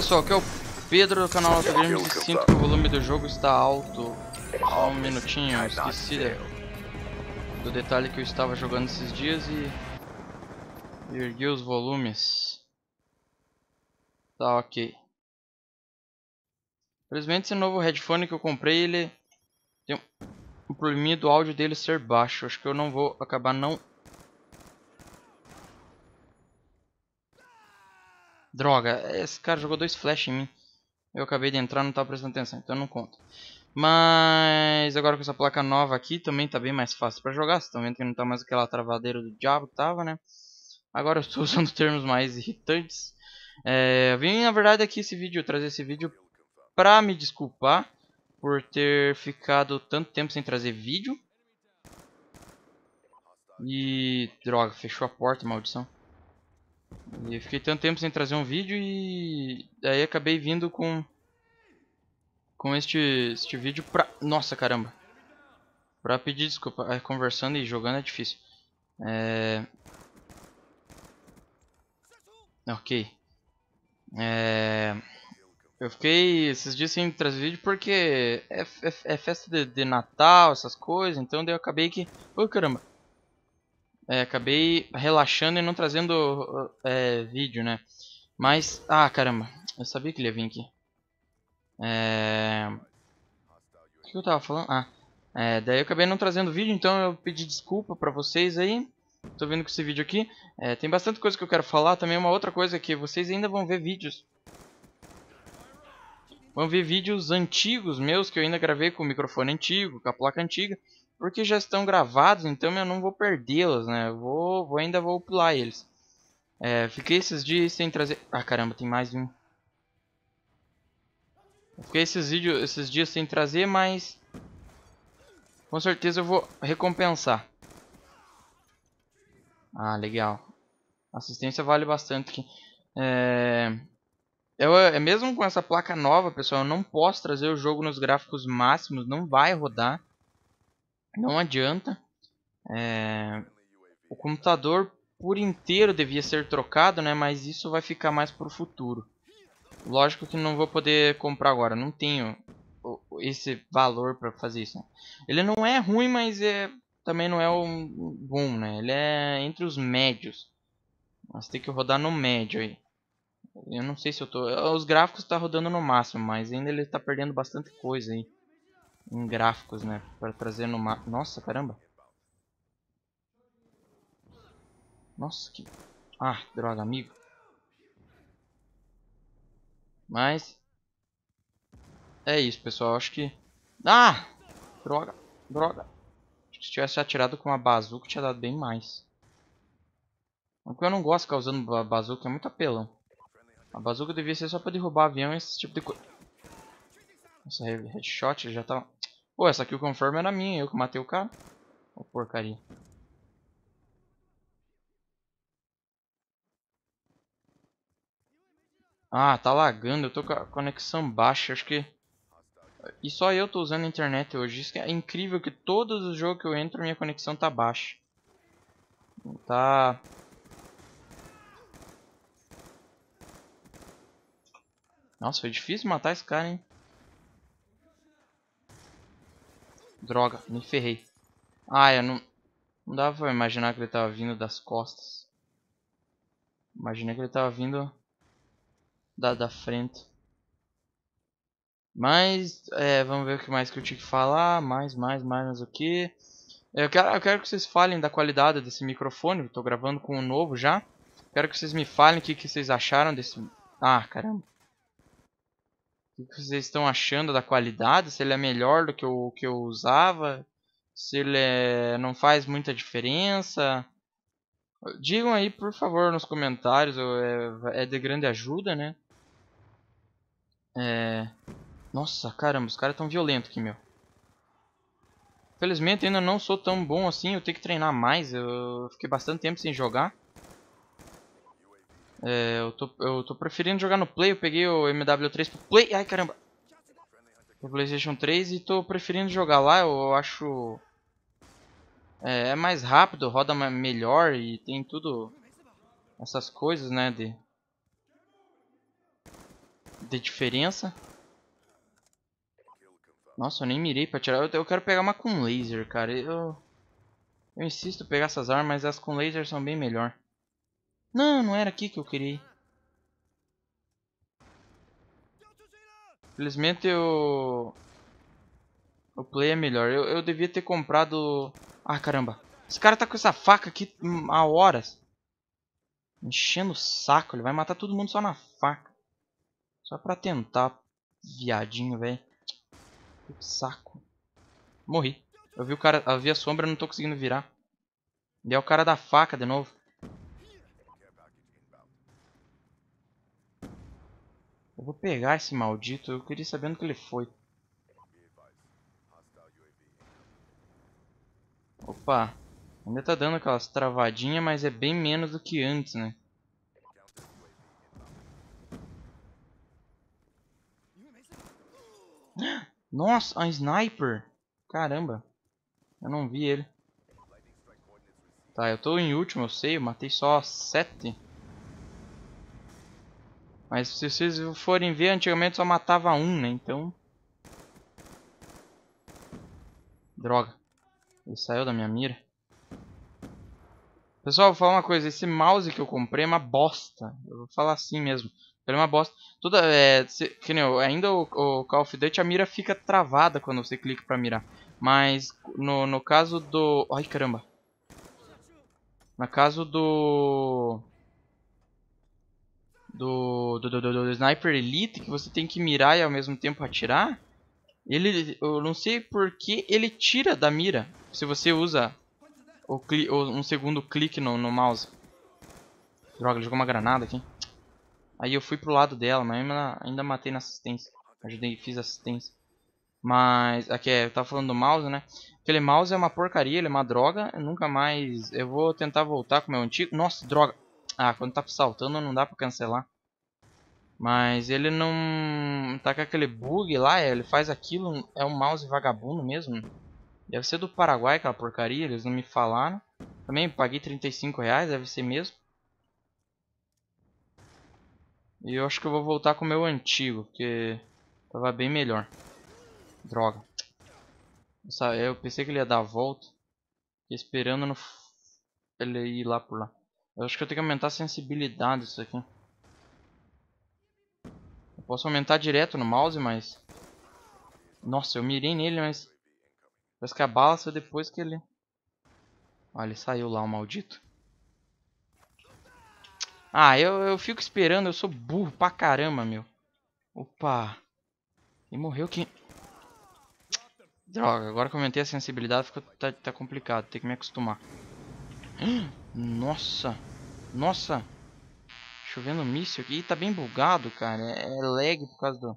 pessoal, aqui é o Pedro do canal Auto Games e sinto que o volume do jogo está alto. Só um minutinho, esqueci do detalhe que eu estava jogando esses dias e, e ergui os volumes. Tá ok. Infelizmente esse novo headphone que eu comprei, ele tem um probleminha do áudio dele ser baixo. Acho que eu não vou acabar não Droga, esse cara jogou dois flash em mim. Eu acabei de entrar, não estava prestando atenção, então não conta. Mas agora com essa placa nova aqui também está bem mais fácil para jogar. Vocês estão vendo que não está mais aquela travadeira do diabo que tava, né? Agora eu estou usando termos mais irritantes. É, eu vim na verdade aqui esse vídeo, trazer esse vídeo para me desculpar por ter ficado tanto tempo sem trazer vídeo. E droga, fechou a porta, maldição. E eu fiquei tanto tempo sem trazer um vídeo e aí acabei vindo com com este este vídeo pra... Nossa, caramba. Pra pedir desculpa. É, conversando e jogando é difícil. É... Ok. É... Eu fiquei esses dias sem trazer vídeo porque é, é, é festa de, de, Natal, essas coisas, então eu acabei que... Ô, oh, caramba é, acabei relaxando e não trazendo é, vídeo, né? Mas, ah, caramba, eu sabia que ele ia vir aqui. É... O que eu tava falando? Ah, é, daí eu acabei não trazendo vídeo, então eu pedi desculpa pra vocês aí. Tô vendo com esse vídeo aqui. É, tem bastante coisa que eu quero falar. Também uma outra coisa é que vocês ainda vão ver vídeos. Vão ver vídeos antigos meus que eu ainda gravei com o microfone antigo, com a placa antiga porque já estão gravados, então eu não vou perdê-los, né? Eu vou, vou, ainda vou pular eles. É, fiquei esses dias sem trazer... Ah, caramba, tem mais um. Fiquei esses, vídeos, esses dias sem trazer, mas... Com certeza eu vou recompensar. Ah, legal. Assistência vale bastante aqui. É... Eu, é mesmo com essa placa nova, pessoal, eu não posso trazer o jogo nos gráficos máximos. Não vai rodar. Não adianta. É... O computador por inteiro devia ser trocado, né? Mas isso vai ficar mais para o futuro. Lógico que não vou poder comprar agora. Não tenho esse valor para fazer isso. Ele não é ruim, mas é... também não é um bom, né? Ele é entre os médios. Mas tem que rodar no médio aí. Eu não sei se eu tô... Os gráficos tá rodando no máximo, mas ainda ele tá perdendo bastante coisa aí em gráficos, né? Para trazer no mapa. Nossa, caramba! Nossa, que. Ah, droga, amigo. Mas. É isso, pessoal. Acho que. Ah! Droga, droga. Acho que se tivesse atirado com uma bazuca, tinha dado bem mais. O que eu não gosto causando usando bazuca, é muito apelão. A bazuca devia ser só pra derrubar avião e esse tipo de coisa. Nossa, headshot já tá Pô, essa aqui o confirm era minha, eu que matei o cara. Ô oh, porcaria. Ah, tá lagando, eu tô com a conexão baixa, acho que... E só eu tô usando a internet hoje, isso é incrível que todos os jogos que eu entro minha conexão tá baixa. Tá... Nossa, foi difícil matar esse cara, hein? Droga, me ferrei. Ah, eu não... Não dava pra imaginar que ele tava vindo das costas. Imaginei que ele tava vindo da, da frente. Mas, é, vamos ver o que mais que eu tinha que falar. Mais, mais, mais, o que... Eu quero, eu quero que vocês falem da qualidade desse microfone. Eu tô gravando com um novo já. Quero que vocês me falem o que, que vocês acharam desse... Ah, caramba. O que vocês estão achando da qualidade? Se ele é melhor do que o que eu usava? Se ele é... não faz muita diferença? Digam aí, por favor, nos comentários. É, é, de grande ajuda, né? É... Nossa, caramba, os caras estão violentos aqui, meu. Felizmente ainda não sou tão bom assim, eu tenho que treinar mais. Eu fiquei bastante tempo sem jogar. É, eu tô, eu tô preferindo jogar no Play, eu peguei o MW3 pro Play, ai caramba. Pro Playstation 3 e tô preferindo jogar lá, eu acho... É, é mais rápido, roda melhor e tem tudo... Essas coisas, né, de... De diferença. Nossa, eu nem mirei pra tirar. Eu, eu quero pegar uma com laser, cara. Eu... Eu insisto em pegar essas armas, mas as com laser são bem melhor. Não, não era aqui que eu queria ir. Felizmente eu... O play é melhor. Eu, eu devia ter comprado... Ah, caramba. Esse cara tá com essa faca aqui há horas. Enchendo o saco. Ele vai matar todo mundo só na faca. Só pra tentar. Viadinho, velho. Saco. Morri. Eu vi o cara... Eu vi a sombra, não tô conseguindo virar. E é o cara da faca de novo. Eu vou pegar esse maldito, eu queria saber onde que ele foi. Opa, ainda tá dando aquelas travadinhas, mas é bem menos do que antes, né? Nossa, um sniper! Caramba, eu não vi ele. Tá, eu tô em último, eu sei, eu matei só sete. Mas se vocês forem ver, antigamente só matava um, né? Então... Droga. Ele saiu da minha mira. Pessoal, vou falar uma coisa. Esse mouse que eu comprei é uma bosta. Eu vou falar assim mesmo. Ele é uma bosta. Toda, é, se, que nem eu, ainda o, o, Call of Duty, a mira fica travada quando você clica pra mirar. Mas no, no caso do... Ai, caramba. No caso do do, do, do, do, Sniper Elite, que você tem que mirar e ao mesmo tempo atirar, ele, eu não sei por que ele tira da mira se você usa o cli, o, um segundo clique no, no mouse. Droga, ele jogou uma granada aqui. Aí eu fui pro lado dela, mas ainda, ainda matei na assistência. Ajudei, fiz assistência. Mas, aqui é, eu tava falando do mouse, né? Aquele mouse é uma porcaria, ele é uma droga. Eu nunca mais... Eu vou tentar voltar com o meu antigo. Nossa, droga. Ah, quando tá saltando não dá pra cancelar. Mas ele não... Tá com aquele bug lá, é, ele faz aquilo, é um mouse vagabundo mesmo. Deve ser do Paraguai aquela porcaria, eles não me falaram. Também paguei 35 reais, deve ser mesmo. E eu acho que eu vou voltar com o meu antigo, porque tava bem melhor. Droga. Eu pensei que ele ia dar a volta. Fiquei esperando no... ele ir lá por lá. Eu acho que eu tenho que aumentar a sensibilidade isso aqui. Eu posso aumentar direto no mouse, mas... Nossa, eu mirei nele, mas... Parece que a bala saiu depois que ele... Olha, ah, ele saiu lá, o maldito. Ah, eu, eu fico esperando, eu sou burro pra caramba, meu. Opa. E morreu quem... Droga, agora que eu aumentei a sensibilidade, ficou, tá, tá complicado, tem que me acostumar. Nossa! Nossa! Chovendo míssil aqui. tá bem bugado, cara. É, é lag por causa do...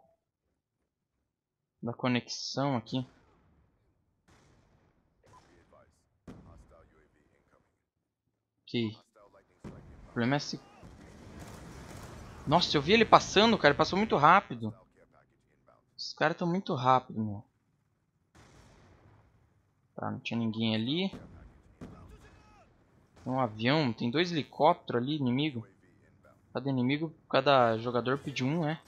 Da conexão aqui. Ok. O problema é se... Nossa, eu vi ele passando, cara. Ele passou muito rápido. Os caras estão muito rápido, meu. Tá, não tinha ninguém ali. Um avião, tem dois helicópteros ali, inimigo. Cada inimigo, cada jogador pediu um, né?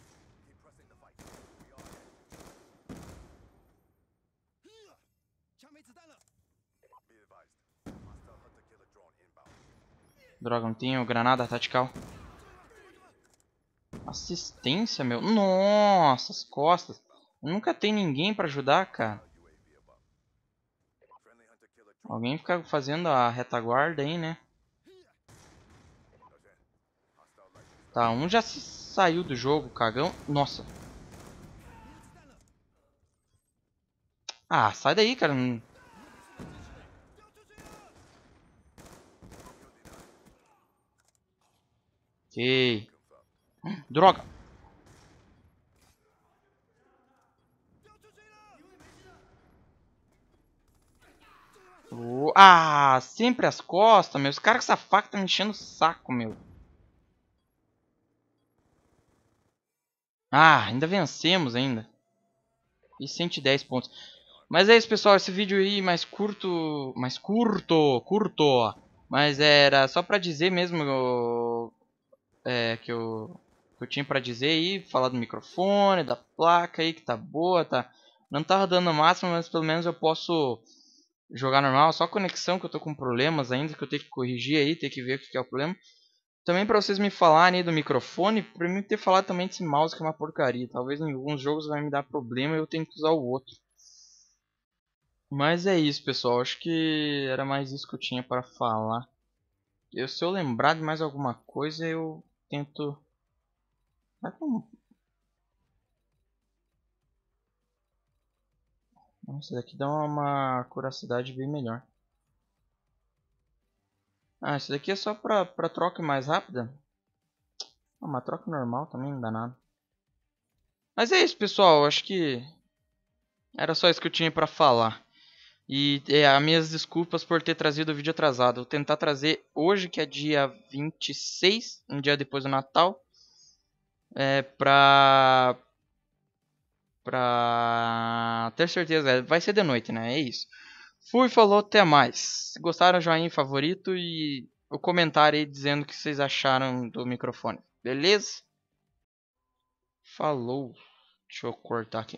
Droga, não tenho granada tatical. Assistência, meu. Nossa, as costas. Nunca tem ninguém pra ajudar, cara. Alguém fica fazendo a retaguarda aí, né? Tá, um já se saiu do jogo, cagão. Nossa. Ah, sai daí, cara. Ok. Droga. Ah, sempre as costas, meu. Os caras com essa faca tá me enchendo o saco, meu. Ah, ainda vencemos ainda. E 110 pontos. Mas é isso, pessoal. Esse vídeo aí mais curto... Mais curto, curto. Mas era só pra dizer mesmo... Eu, é, que eu... Que eu tinha pra dizer aí. Falar do microfone, da placa aí, que tá boa, tá... Não tá rodando o máximo, mas pelo menos eu posso jogar normal. Só conexão que eu tô com problemas ainda, que eu tenho que corrigir aí, ter que ver o que é o problema. Também para vocês me falarem do microfone, para mim ter falado também desse mouse que é uma porcaria. Talvez em alguns jogos vai me dar problema e eu tenho que usar o outro. Mas é isso, pessoal. Acho que era mais isso que eu tinha para falar. Eu, se eu lembrar de mais alguma coisa, eu tento... Nossa, daqui dá uma curacidade bem melhor. Ah, isso daqui é só pra, pra troca mais rápida. Ah, uma troca normal também não dá nada. Mas é isso, pessoal. Acho que era só isso que eu tinha pra falar. E é, as minhas desculpas por ter trazido o vídeo atrasado. Vou tentar trazer hoje, que é dia 26, um dia depois do Natal. É, pra, pra ter certeza, é, vai ser de noite, né? É isso. Fui, falou, até mais. Gostaram, joinha, favorito e o comentário aí dizendo o que vocês acharam do microfone. Beleza? Falou. Deixa eu cortar aqui.